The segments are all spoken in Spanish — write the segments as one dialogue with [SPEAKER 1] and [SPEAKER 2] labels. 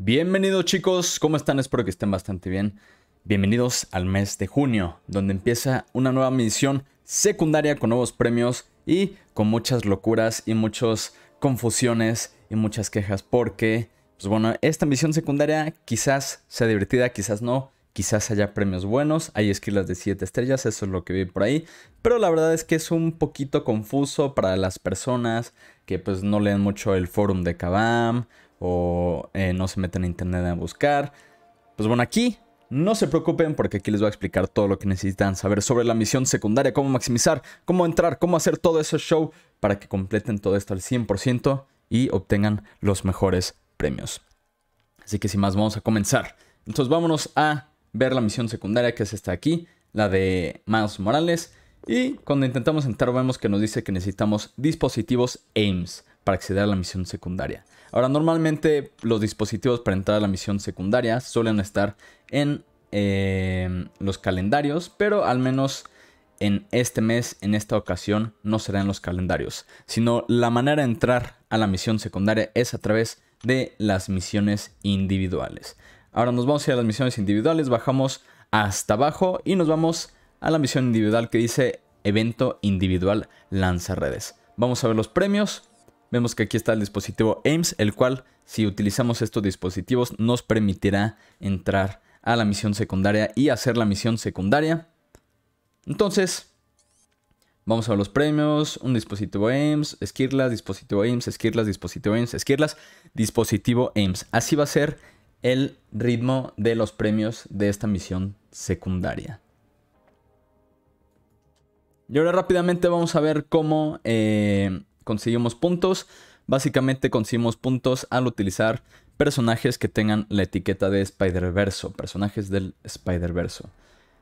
[SPEAKER 1] Bienvenidos chicos, ¿cómo están? Espero que estén bastante bien. Bienvenidos al mes de junio, donde empieza una nueva misión secundaria con nuevos premios y con muchas locuras y muchas confusiones y muchas quejas porque, pues bueno, esta misión secundaria quizás sea divertida, quizás no, quizás haya premios buenos, hay esquilas de 7 estrellas, eso es lo que vi por ahí, pero la verdad es que es un poquito confuso para las personas que pues no leen mucho el forum de Kabam o eh, no se meten a internet a buscar. Pues bueno, aquí no se preocupen porque aquí les voy a explicar todo lo que necesitan saber sobre la misión secundaria, cómo maximizar, cómo entrar, cómo hacer todo ese show para que completen todo esto al 100% y obtengan los mejores premios. Así que sin más vamos a comenzar. Entonces vámonos a ver la misión secundaria que es esta aquí, la de Miles Morales. Y cuando intentamos entrar vemos que nos dice que necesitamos dispositivos AIMS para acceder a la misión secundaria. Ahora, normalmente los dispositivos para entrar a la misión secundaria suelen estar en em, los calendarios, pero al menos en este mes, en esta ocasión, no será en los calendarios, sino la manera de entrar a la misión secundaria es a través de las misiones individuales. Ahora nos vamos a ir a las misiones individuales, bajamos hasta abajo y nos vamos a la misión individual que dice evento individual lanza redes. Vamos a ver los premios, vemos que aquí está el dispositivo Ames, el cual si utilizamos estos dispositivos nos permitirá entrar a la misión secundaria y hacer la misión secundaria. Entonces, vamos a los premios, un dispositivo Ames, Esquirlas, dispositivo AIMS, Esquirlas, dispositivo AIMS, Esquirlas, dispositivo Ames. Así va a ser el ritmo de los premios de esta misión secundaria. Y ahora rápidamente vamos a ver cómo eh, conseguimos puntos. Básicamente conseguimos puntos al utilizar personajes que tengan la etiqueta de Spider-Verso, personajes del Spider-Verso.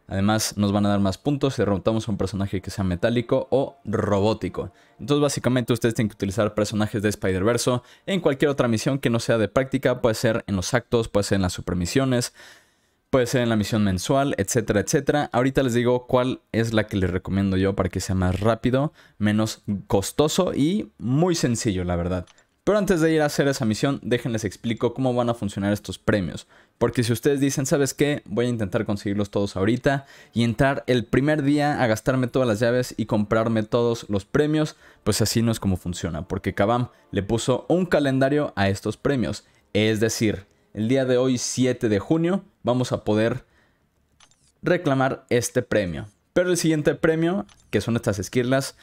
[SPEAKER 1] Además, nos van a dar más puntos si derrotamos a un personaje que sea metálico o robótico. Entonces, básicamente, ustedes tienen que utilizar personajes de Spider-Verse en cualquier otra misión que no sea de práctica. Puede ser en los actos, puede ser en las supermisiones, puede ser en la misión mensual, etcétera, etcétera. Ahorita les digo cuál es la que les recomiendo yo para que sea más rápido, menos costoso y muy sencillo, la verdad. Pero antes de ir a hacer esa misión, déjenles explico cómo van a funcionar estos premios. Porque si ustedes dicen, ¿sabes qué? Voy a intentar conseguirlos todos ahorita y entrar el primer día a gastarme todas las llaves y comprarme todos los premios, pues así no es como funciona. Porque Kabam le puso un calendario a estos premios. Es decir, el día de hoy 7 de junio vamos a poder reclamar este premio. Pero el siguiente premio, que son estas esquirlas,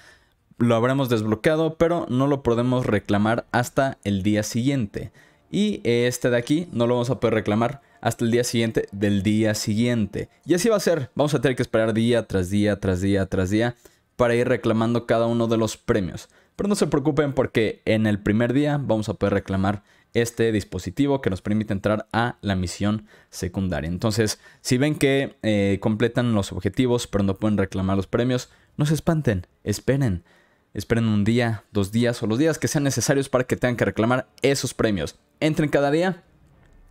[SPEAKER 1] lo habremos desbloqueado, pero no lo podemos reclamar hasta el día siguiente. Y este de aquí no lo vamos a poder reclamar hasta el día siguiente del día siguiente. Y así va a ser. Vamos a tener que esperar día tras día, tras día, tras día, para ir reclamando cada uno de los premios. Pero no se preocupen porque en el primer día vamos a poder reclamar este dispositivo que nos permite entrar a la misión secundaria. Entonces, si ven que eh, completan los objetivos pero no pueden reclamar los premios, no se espanten, esperen. Esperen un día, dos días o los días que sean necesarios para que tengan que reclamar esos premios. Entren cada día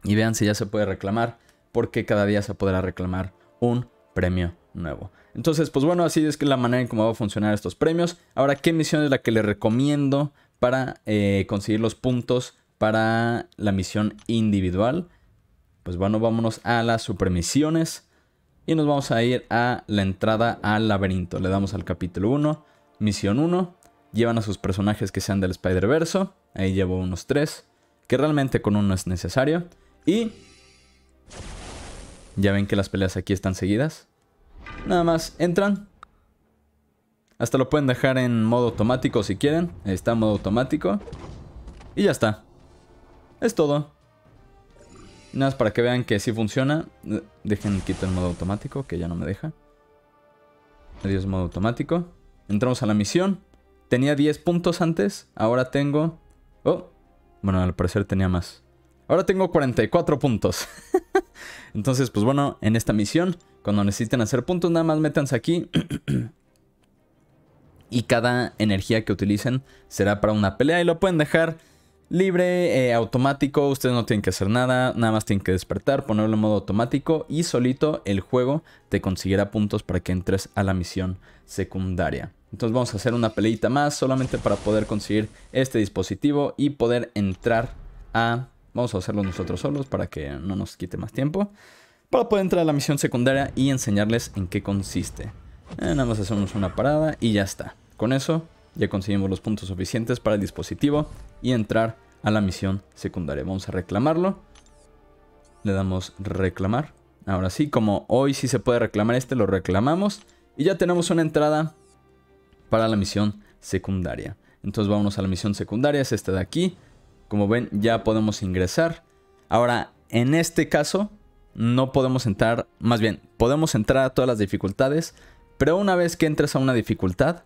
[SPEAKER 1] y vean si ya se puede reclamar, porque cada día se podrá reclamar un premio nuevo. Entonces, pues bueno, así es que la manera en cómo van a funcionar estos premios. Ahora, ¿qué misión es la que les recomiendo para eh, conseguir los puntos para la misión individual. Pues bueno, vámonos a las supermisiones y nos vamos a ir a la entrada al laberinto. Le damos al capítulo 1, misión 1. Llevan a sus personajes que sean del Spider-Verso. Ahí llevo unos 3, que realmente con uno es necesario. Y ya ven que las peleas aquí están seguidas. Nada más entran. Hasta lo pueden dejar en modo automático si quieren. Ahí está modo automático. Y ya está. Es todo. Nada más para que vean que sí funciona. Dejen quito el modo automático, que ya no me deja. Adiós modo automático. Entramos a la misión. Tenía 10 puntos antes. Ahora tengo... Oh. Bueno, al parecer tenía más. Ahora tengo 44 puntos. Entonces, pues bueno, en esta misión, cuando necesiten hacer puntos, nada más métanse aquí. y cada energía que utilicen será para una pelea. Y lo pueden dejar libre, eh, automático, ustedes no tienen que hacer nada, nada más tienen que despertar, ponerlo en modo automático y solito el juego te conseguirá puntos para que entres a la misión secundaria. Entonces vamos a hacer una peleita más solamente para poder conseguir este dispositivo y poder entrar a... Vamos a hacerlo nosotros solos para que no nos quite más tiempo. Para poder entrar a la misión secundaria y enseñarles en qué consiste. Eh, nada más hacemos una parada y ya está. Con eso ya conseguimos los puntos suficientes para el dispositivo y entrar a la misión secundaria. Vamos a reclamarlo. Le damos reclamar. Ahora sí, como hoy sí se puede reclamar este, lo reclamamos. Y ya tenemos una entrada para la misión secundaria. Entonces vámonos a la misión secundaria, es esta de aquí. Como ven, ya podemos ingresar. Ahora, en este caso, no podemos entrar, más bien, podemos entrar a todas las dificultades, pero una vez que entres a una dificultad,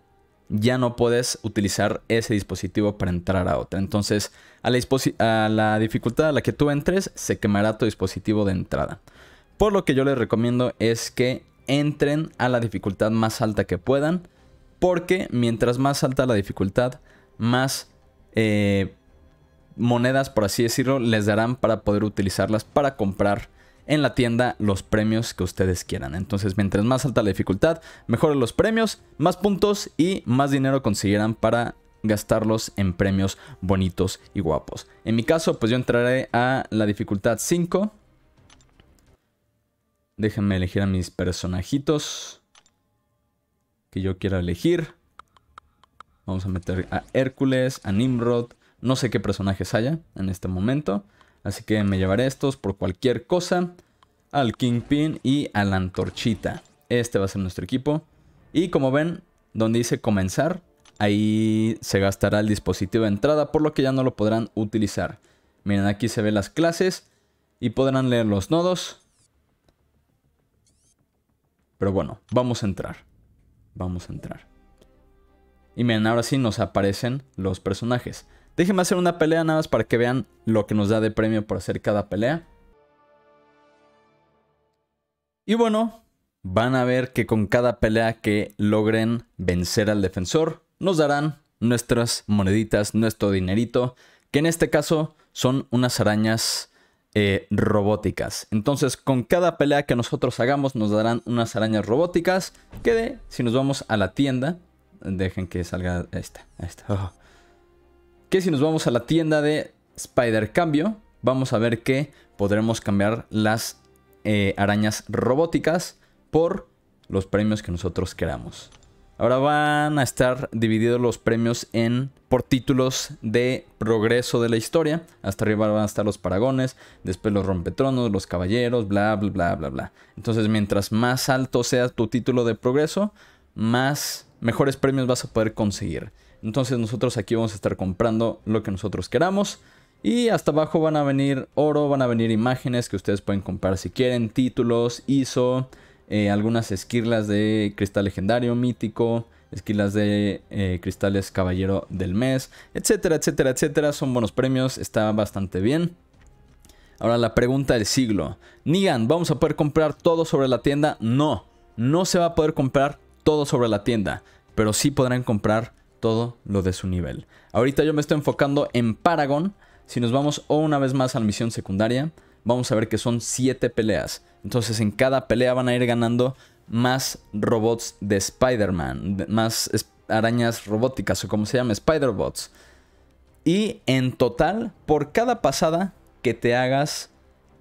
[SPEAKER 1] ya no puedes utilizar ese dispositivo para entrar a otra. Entonces, a la, dificultad a la que tú entres, se quemará tu dispositivo de entrada. Por lo que yo les recomiendo es que entren a la dificultad más alta que puedan, porque mientras más alta la dificultad, más eh, monedas, por así decirlo, les darán para poder utilizarlas para comprar en la tienda los premios que ustedes quieran. Entonces, mientras más alta la dificultad, mejores los premios, más puntos y más dinero conseguirán para gastarlos en premios bonitos y guapos. En mi caso, pues yo entraré a la dificultad 5. Déjenme elegir a mis personajitos que yo quiera elegir. Vamos a meter a Hércules, a Nimrod, no sé qué personajes haya en este momento. Así que me llevaré estos por cualquier cosa. Al Kingpin y a la Antorchita. Este va a ser nuestro equipo. Y como ven, donde dice comenzar, ahí se gastará el dispositivo de entrada, por lo que ya no lo podrán utilizar. Miren, aquí se ven las clases y podrán leer los nodos. Pero bueno, vamos a entrar. Vamos a entrar. Y miren, ahora sí nos aparecen los personajes. Déjenme hacer una pelea nada más para que vean lo que nos da de premio por hacer cada pelea. Y bueno, van a ver que con cada pelea que logren vencer al defensor, nos darán nuestras moneditas, nuestro dinerito, que en este caso son unas arañas eh, robóticas. Entonces, con cada pelea que nosotros hagamos, nos darán unas arañas robóticas. Que de, si nos vamos a la tienda, dejen que salga esta, esta. Oh, que si nos vamos a la tienda de Spider Cambio, vamos a ver que podremos cambiar las eh, arañas robóticas por los premios que nosotros queramos. Ahora van a estar divididos los premios en por títulos de progreso de la historia. Hasta arriba van a estar los paragones, después los rompetronos, los caballeros, bla, bla, bla, bla, bla. Entonces, mientras más alto sea tu título de progreso, más mejores premios vas a poder conseguir. Entonces nosotros aquí vamos a estar comprando lo que nosotros queramos. Y hasta abajo van a venir oro, van a venir imágenes que ustedes pueden comprar si quieren, títulos, ISO, eh, algunas esquilas de cristal legendario, mítico, esquilas de eh, cristales caballero del mes, etcétera, etcétera, etcétera. Son buenos premios, está bastante bien. Ahora la pregunta del siglo. Nigan, ¿vamos a poder comprar todo sobre la tienda? No, no se va a poder comprar todo sobre la tienda, pero sí podrán comprar todo lo de su nivel. Ahorita yo me estoy enfocando en Paragon. Si nos vamos una vez más a la misión secundaria, vamos a ver que son 7 peleas. Entonces en cada pelea van a ir ganando más robots de Spider-Man, más arañas robóticas o como se llama, Spider-Bots. Y en total, por cada pasada que te hagas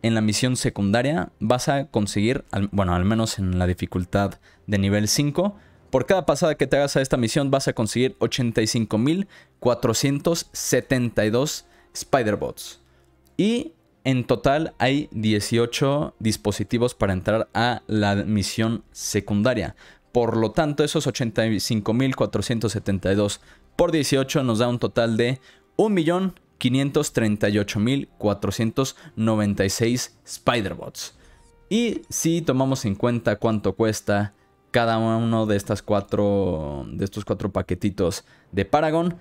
[SPEAKER 1] en la misión secundaria, vas a conseguir, bueno, al menos en la dificultad de nivel 5, por cada pasada que te hagas a esta misión vas a conseguir 85.472 Spider-Bots. Y en total hay 18 dispositivos para entrar a la misión secundaria. Por lo tanto, esos 85.472 por 18 nos da un total de 1.538.496 Spider-Bots. Y si tomamos en cuenta cuánto cuesta cada uno de, estas cuatro, de estos cuatro paquetitos de Paragon.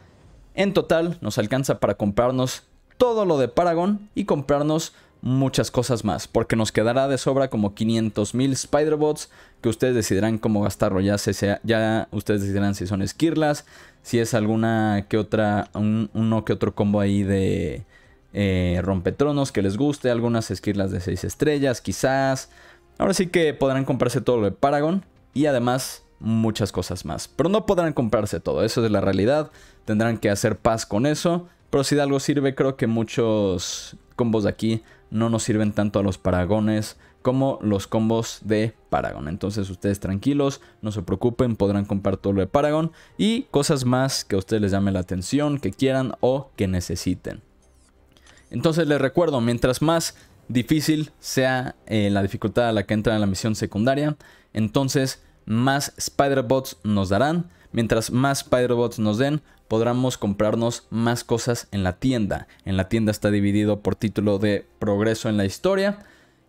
[SPEAKER 1] En total nos alcanza para comprarnos todo lo de Paragon y comprarnos muchas cosas más, porque nos quedará de sobra como 500.000 Spider-Bots que ustedes decidirán cómo gastarlo, ya, ya ustedes decidirán si son esquirlas, si es alguna que otra, un, uno que otro combo ahí de eh, rompetronos que les guste, algunas esquirlas de 6 estrellas quizás. Ahora sí que podrán comprarse todo lo de Paragon y además muchas cosas más. Pero no podrán comprarse todo, eso es la realidad, tendrán que hacer paz con eso, pero si de algo sirve, creo que muchos combos de aquí no nos sirven tanto a los paragones como los combos de Paragon. Entonces ustedes tranquilos, no se preocupen, podrán comprar todo lo de Paragon y cosas más que a ustedes les llame la atención, que quieran o que necesiten. Entonces les recuerdo, mientras más difícil sea eh, la dificultad a la que entra en la misión secundaria, entonces más Spider-Bots nos darán. Mientras más Spider-Bots nos den, podremos comprarnos más cosas en la tienda. En la tienda está dividido por título de progreso en la historia.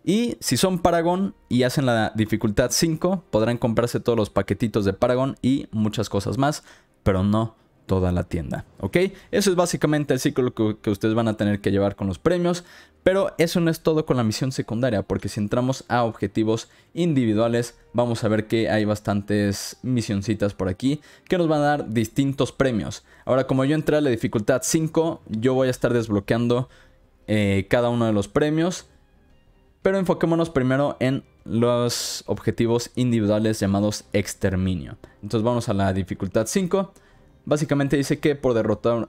[SPEAKER 1] Y si son Paragon y hacen la dificultad 5, podrán comprarse todos los paquetitos de Paragon y muchas cosas más, pero no toda la tienda. ¿Ok? Eso es básicamente el ciclo que, ustedes van a tener que llevar con los premios. Pero eso no es todo con la misión secundaria, porque si entramos a objetivos individuales, vamos a ver que hay bastantes misioncitas por aquí que nos van a dar distintos premios. Ahora, como yo entré a la dificultad 5, yo voy a estar desbloqueando eh, cada uno de los premios. Pero enfoquémonos primero en los objetivos individuales llamados exterminio. Entonces vamos a la dificultad 5. Básicamente dice que por derrotar,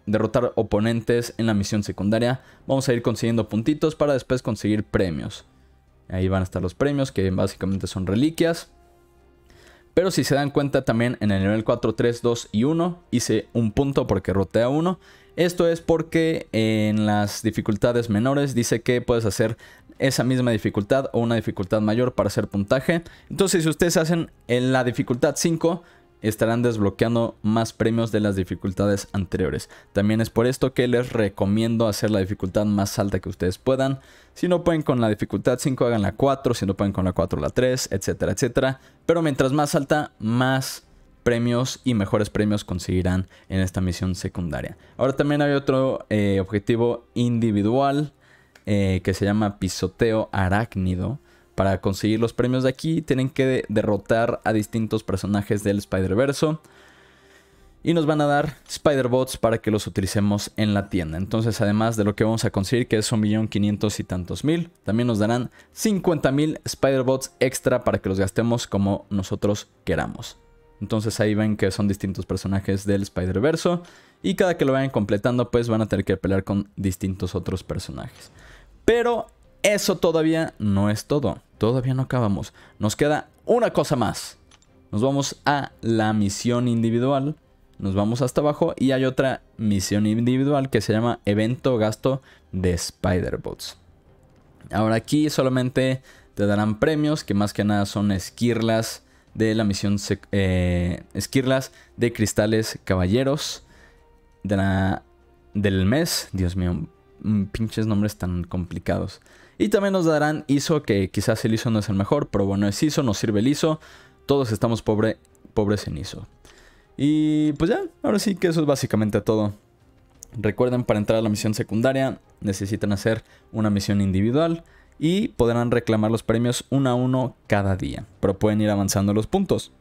[SPEAKER 1] oponentes en la misión secundaria vamos a ir consiguiendo puntitos para después conseguir premios. Ahí van a estar los premios que básicamente son reliquias. Pero si se dan cuenta también en el nivel 4, 3, 2 y 1 hice un punto porque rotea uno. Esto es porque en las dificultades menores dice que puedes hacer esa misma dificultad o una dificultad mayor para hacer puntaje. Entonces si ustedes hacen en la dificultad 5 estarán desbloqueando más premios de las dificultades anteriores. También es por esto que les recomiendo hacer la dificultad más alta que ustedes puedan. Si no pueden con la dificultad 5, hagan la 4. Si no pueden con la 4, la 3, etcétera, etcétera. Pero mientras más alta, más premios y mejores premios conseguirán en esta misión secundaria. Ahora también hay otro eh, objetivo individual eh, que se llama pisoteo arácnido para conseguir los premios de aquí tienen que derrotar a distintos personajes del Spider-Verso. Y nos van a dar Spider-Bots para que los utilicemos en la tienda. Entonces, además de lo que vamos a conseguir, que es un millón quinientos y tantos mil, también nos darán 50.000 Spider-Bots extra para que los gastemos como nosotros queramos. Entonces ahí ven que son distintos personajes del Spider-Verso. Y cada que lo vayan completando, pues van a tener que pelear con distintos otros personajes. Pero eso todavía no es todo. Todavía no acabamos. Nos queda una cosa más. Nos vamos a la misión individual. Nos vamos hasta abajo y hay otra misión individual que se llama evento gasto de Spider-Bots. Ahora aquí solamente te darán premios que más que nada son esquirlas de la misión eh, de cristales caballeros del mes. Dios mío, Mm, pinches nombres tan complicados. Y también nos darán ISO, que quizás el ISO no es el mejor, pero bueno, es ISO, nos sirve el ISO. Todos estamos pobre, pobres en ISO. Y pues ya, ahora sí que eso es básicamente todo. Recuerden, para entrar a la misión secundaria necesitan hacer una misión individual y podrán reclamar los premios uno a uno cada día, pero pueden ir avanzando los puntos.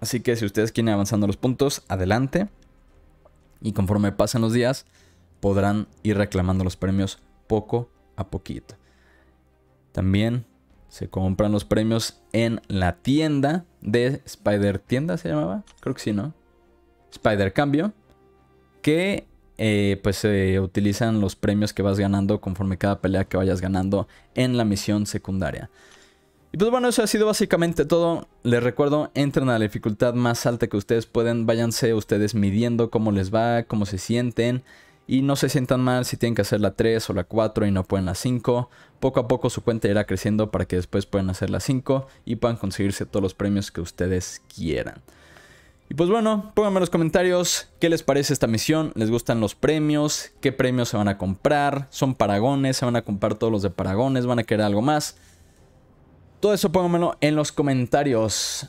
[SPEAKER 1] Así que si ustedes quieren avanzando los puntos, adelante. Y conforme pasan los días, podrán ir reclamando los premios poco a poquito. También se compran los premios en la tienda de Spider Tienda, se llamaba. Creo que sí, ¿no? Spider Cambio. Que eh, pues se utilizan los premios que vas ganando conforme cada pelea que vayas ganando en la misión secundaria. Y pues bueno, eso ha sido básicamente todo. Les recuerdo, entren a la dificultad más alta que ustedes pueden. Váyanse ustedes midiendo cómo les va, cómo se sienten y no se sientan mal si tienen que hacer la 3 o la 4 y no pueden la 5. Poco a poco su cuenta irá creciendo para que después puedan hacer la 5 y puedan conseguirse todos los premios que ustedes quieran. Y pues bueno, pónganme en los comentarios qué les parece esta misión, les gustan los premios, qué premios se van a comprar, son paragones, se van a comprar todos los de paragones, van a querer algo más. Todo eso pónganmelo en los comentarios.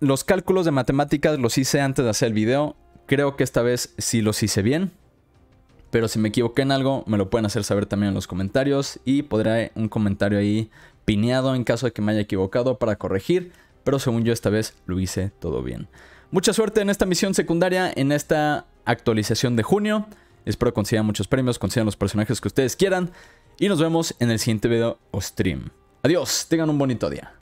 [SPEAKER 1] Los cálculos de matemáticas los hice antes de hacer el video, creo que esta vez sí los hice bien. Pero si me equivoqué en algo, me lo pueden hacer saber también en los comentarios y podré un comentario ahí pineado en caso de que me haya equivocado para corregir. Pero según yo esta vez lo hice todo bien. Mucha suerte en esta misión secundaria, en esta actualización de junio. Espero consigan muchos premios, consigan los personajes que ustedes quieran. Y nos vemos en el siguiente video o stream. Adiós, tengan un bonito día.